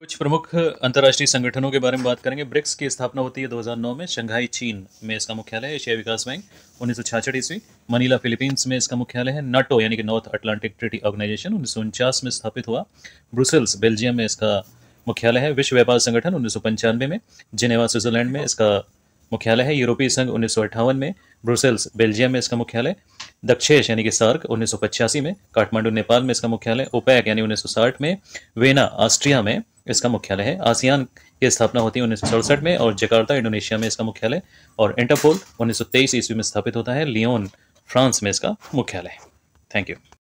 कुछ प्रमुख अंतर्राष्ट्रीय संगठनों के बारे में बात करेंगे ब्रिक्स की स्थापना होती है 2009 में शंघाई चीन में इसका मुख्यालय है एशिया विकास बैंक उन्नीस सौ ईस्वी मनीला फिलीपींस में इसका मुख्यालय है नाटो यानी कि नॉर्थ अटलांटिक ट्रिटी ऑर्गेनाइजेशन उन्नीस में स्थापित हुआ ब्रुसेल्स बेल्जियम में इसका मुख्यालय है विश्व व्यापार संगठन उन्नीस में जिनेवा स्विट्जरलैंड में इसका मुख्यालय है यूरोपीय संघ उन्नीस में ब्रुसेल्स बेल्जियम में इसका मुख्यालय दक्षेश यानी कि सार्क उन्नीस में काठमांडू नेपाल में इसका मुख्यालय ओपैक यानी उन्नीस में वेना ऑस्ट्रिया में इसका मुख्यालय है आसियान की स्थापना होती है उन्नीस में और जकार्ता इंडोनेशिया में इसका मुख्यालय और इंटरपोल उन्नीस ईस्वी में स्थापित होता है लियोन फ्रांस में इसका मुख्यालय थैंक यू